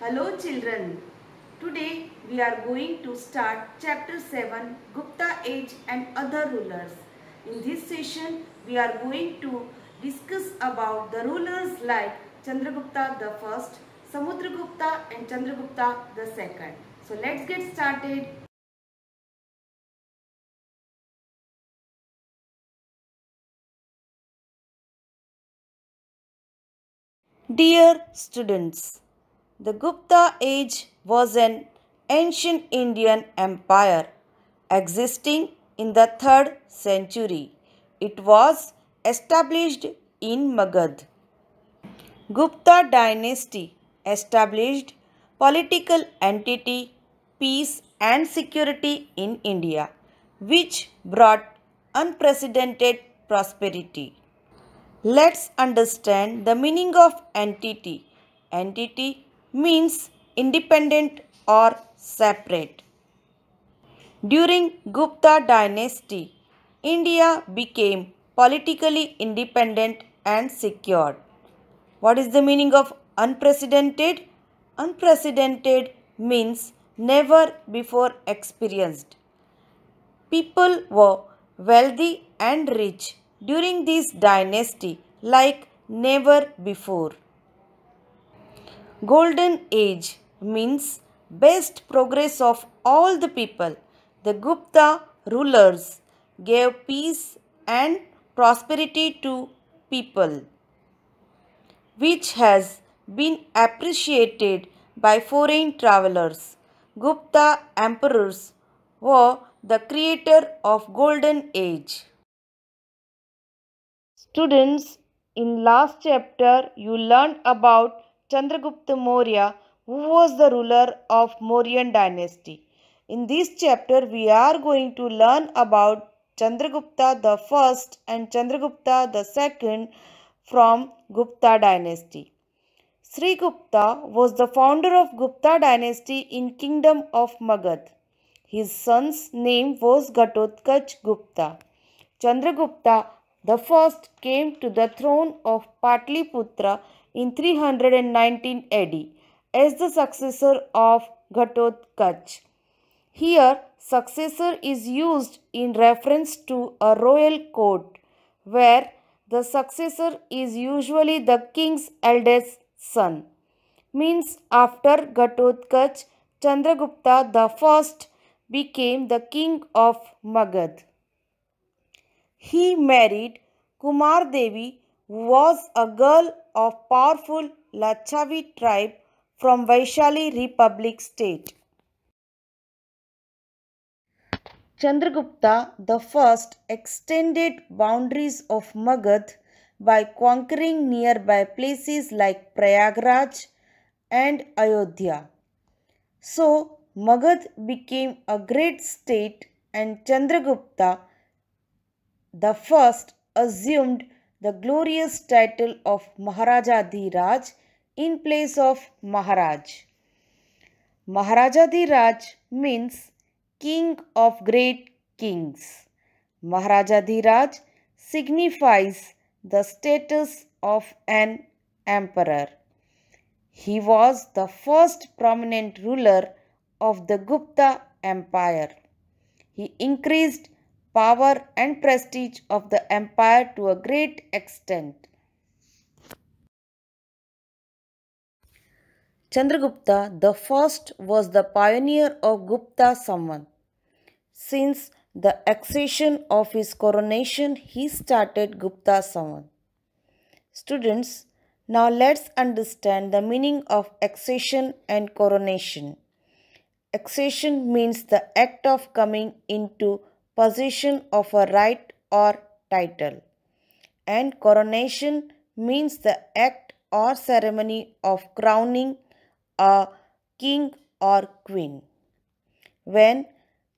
Hello children, today we are going to start chapter 7 Gupta age and other rulers. In this session we are going to discuss about the rulers like Chandragupta the first, Samudragupta and Chandragupta the second. So let's get started. Dear students, the Gupta age was an ancient Indian empire existing in the 3rd century. It was established in Magad. Gupta dynasty established political entity, peace and security in India which brought unprecedented prosperity. Let's understand the meaning of entity. Entity means independent or separate. During Gupta dynasty, India became politically independent and secured. What is the meaning of unprecedented? Unprecedented means never before experienced. People were wealthy and rich during this dynasty like never before. Golden age means best progress of all the people. The Gupta rulers gave peace and prosperity to people, which has been appreciated by foreign travelers. Gupta emperors were the creator of golden age. Students, in last chapter you learned about Chandragupta Maurya, who was the ruler of Mauryan dynasty. In this chapter, we are going to learn about Chandragupta the first and Chandragupta the second from Gupta dynasty. Sri Gupta was the founder of Gupta dynasty in kingdom of Magad. His son's name was Ghatotkacha Gupta. Chandragupta the first came to the throne of Patliputra in 319 AD as the successor of Ghatotkach. Here, successor is used in reference to a royal court where the successor is usually the king's eldest son. Means after Ghatotkach, Chandragupta the first became the king of Magad. He married Kumar Devi was a girl of powerful Lachavi tribe from Vaishali Republic state. Chandragupta I extended boundaries of Magad by conquering nearby places like Prayagraj and Ayodhya. So, Magad became a great state and Chandragupta I assumed the glorious title of Maharaja Raj in place of Maharaj. Maharaja Raj means King of Great Kings. Maharaja Raj signifies the status of an emperor. He was the first prominent ruler of the Gupta Empire. He increased power and prestige of the empire to a great extent. Chandragupta the first was the pioneer of Gupta Samvat. Since the accession of his coronation, he started Gupta Samvat. Students, now let's understand the meaning of accession and coronation. Accession means the act of coming into possession of a right or title. And coronation means the act or ceremony of crowning a king or queen. When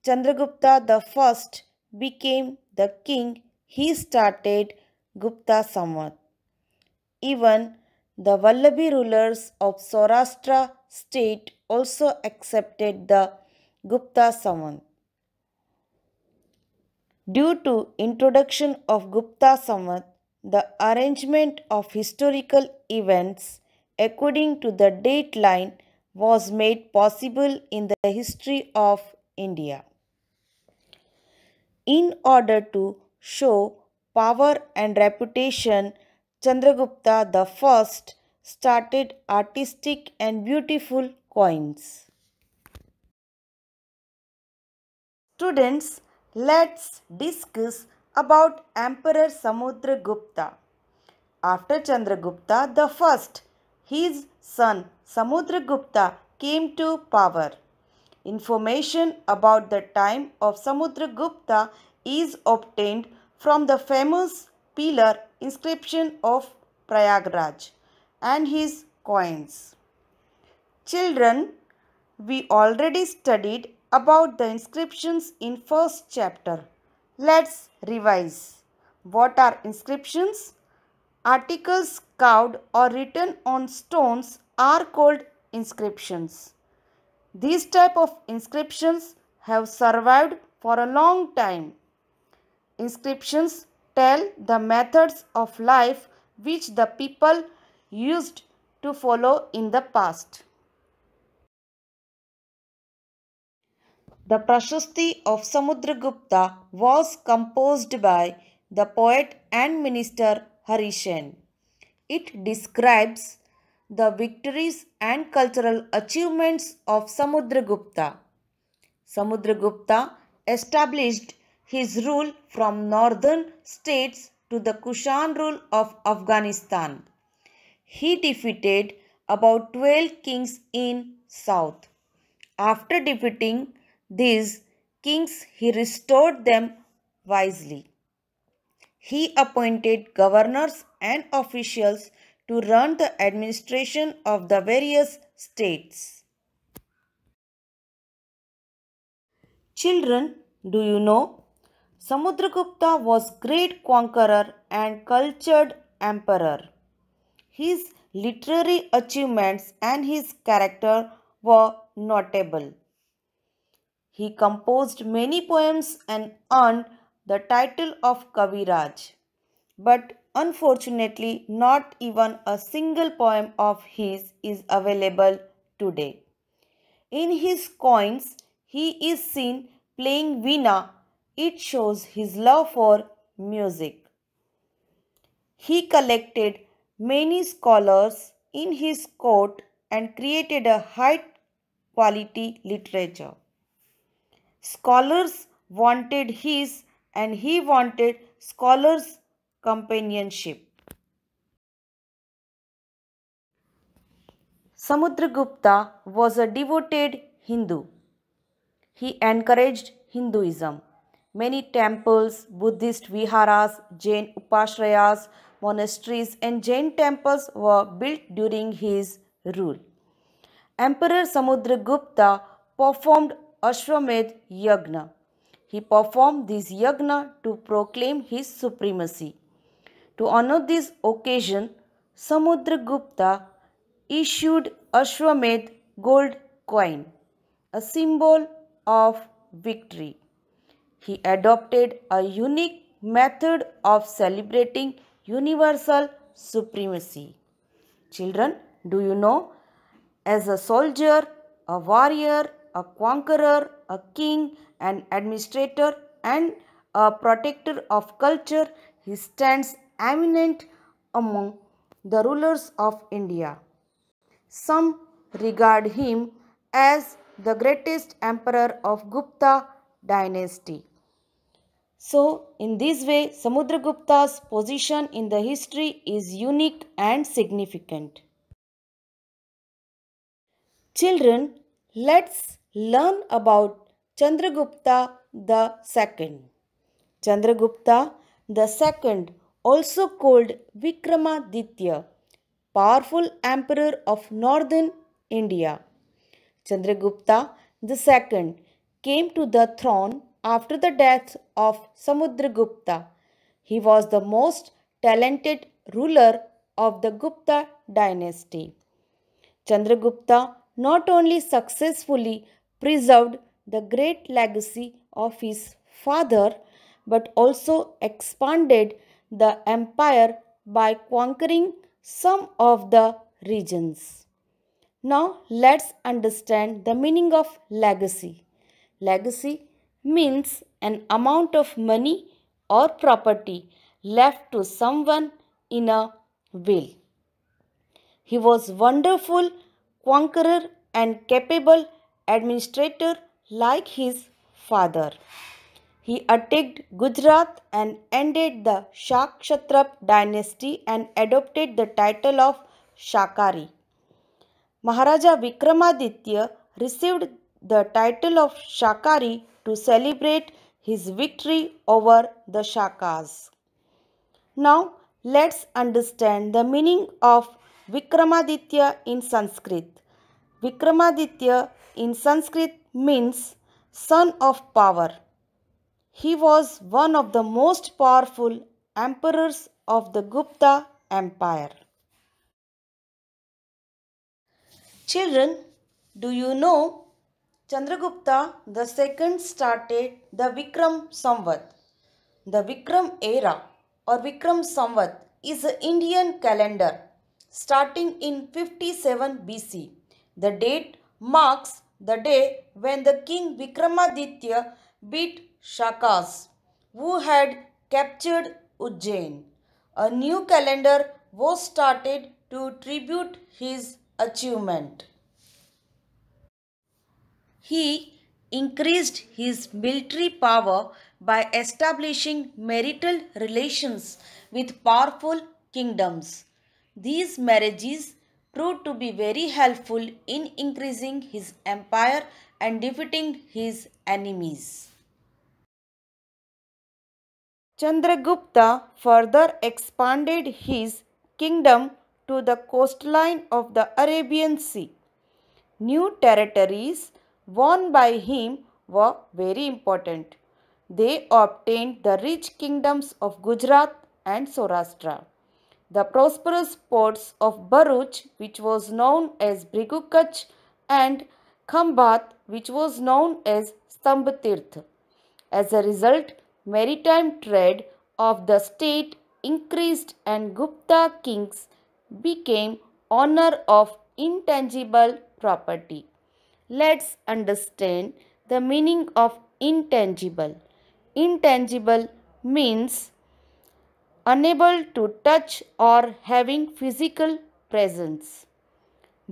Chandragupta I became the king, he started Gupta Samvat. Even the Vallabhi rulers of Saurashtra state also accepted the Gupta Samvat. Due to introduction of Gupta Samvat, the arrangement of historical events according to the date line was made possible in the history of India. In order to show power and reputation, Chandragupta the first started artistic and beautiful coins. Students, let's discuss about Emperor Samudragupta. After Chandragupta the first, his son Samudragupta came to power. Information about the time of Samudragupta is obtained from the famous pillar inscription of Prayagraj and his coins. Children, we already studied about the inscriptions in first chapter. Let's revise. What are inscriptions? Articles carved or written on stones are called inscriptions. These type of inscriptions have survived for a long time. Inscriptions tell the methods of life which the people used to follow in the past. The Prashasti of Samudragupta was composed by the poet and minister Harishan. It describes the victories and cultural achievements of Samudragupta. Samudragupta established his rule from northern states to the Kushan rule of Afghanistan. He defeated about 12 kings in south. After defeating these kings he restored them wisely. He appointed governors and officials to run the administration of the various states. Children, do you know? Samudragupta was great conqueror and cultured emperor. His literary achievements and his character were notable. He composed many poems and earned the title of Kaviraj. But unfortunately, not even a single poem of his is available today. In his coins, he is seen playing Veena. It shows his love for music. He collected many scholars in his court and created a high quality literature. Scholars wanted his and he wanted scholars' companionship. Samudragupta was a devoted Hindu. He encouraged Hinduism. Many temples, Buddhist viharas, Jain upashrayas, monasteries and Jain temples were built during his rule. Emperor Samudragupta performed Ashwamedh Yagna. He performed this Yagna to proclaim his supremacy. To honor this occasion, Samudragupta issued Ashwamedh gold coin, a symbol of victory. He adopted a unique method of celebrating universal supremacy. Children, do you know? As a soldier, a warrior, a conqueror, a king, an administrator and a protector of culture, he stands eminent among the rulers of India. Some regard him as the greatest emperor of Gupta dynasty. So, in this way, Samudragupta's position in the history is unique and significant. Children, let's learn about Chandragupta the second. Chandragupta the second, also called Vikramaditya, powerful emperor of northern India. Chandragupta the second came to the throne after the death of Samudragupta. He was the most talented ruler of the Gupta dynasty. Chandragupta not only successfully preserved the great legacy of his father but also expanded the empire by conquering some of the regions. Now let's understand the meaning of legacy. Legacy means an amount of money or property left to someone in a will. He was wonderful conqueror and capable administrator like his father. He attacked Gujarat and ended the Shakshatrap dynasty and adopted the title of Shakari. Maharaja Vikramaditya received the title of Shakari to celebrate his victory over the Shakas. Now let's understand the meaning of Vikramaditya in Sanskrit. Vikramaditya in Sanskrit means son of power. He was one of the most powerful emperors of the Gupta Empire. Children, do you know Chandragupta the second started the Vikram Samvat. The Vikram era or Vikram Samvat is an Indian calendar starting in 57 BC. The date marks the day when the king Vikramaditya beat Shakas, who had captured Ujjain. A new calendar was started to tribute his achievement. He increased his military power by establishing marital relations with powerful kingdoms. These marriages proved to be very helpful in increasing his empire and defeating his enemies. Chandragupta further expanded his kingdom to the coastline of the Arabian Sea. New territories won by him were very important. They obtained the rich kingdoms of Gujarat and Saurashtra. The prosperous ports of Baruch, which was known as Brigukach, and Khambat, which was known as Stambatirth. As a result, maritime trade of the state increased and Gupta kings became owner of intangible property. Let's understand the meaning of intangible. Intangible means unable to touch or having physical presence.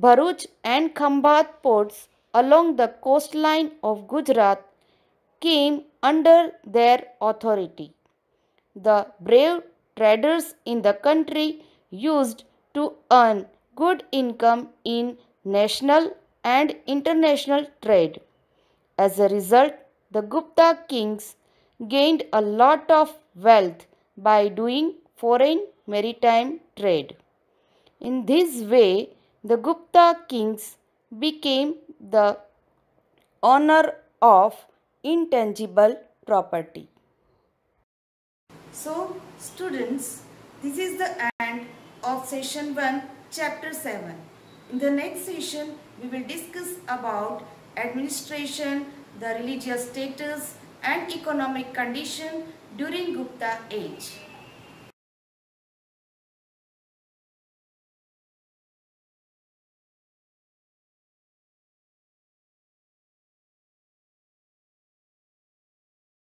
Bharuch and Khambat ports along the coastline of Gujarat came under their authority. The brave traders in the country used to earn good income in national and international trade. As a result, the Gupta kings gained a lot of wealth by doing foreign maritime trade. In this way, the Gupta kings became the owner of intangible property. So, students, this is the end of session 1, chapter 7. In the next session, we will discuss about administration, the religious status and economic condition during Gupta age.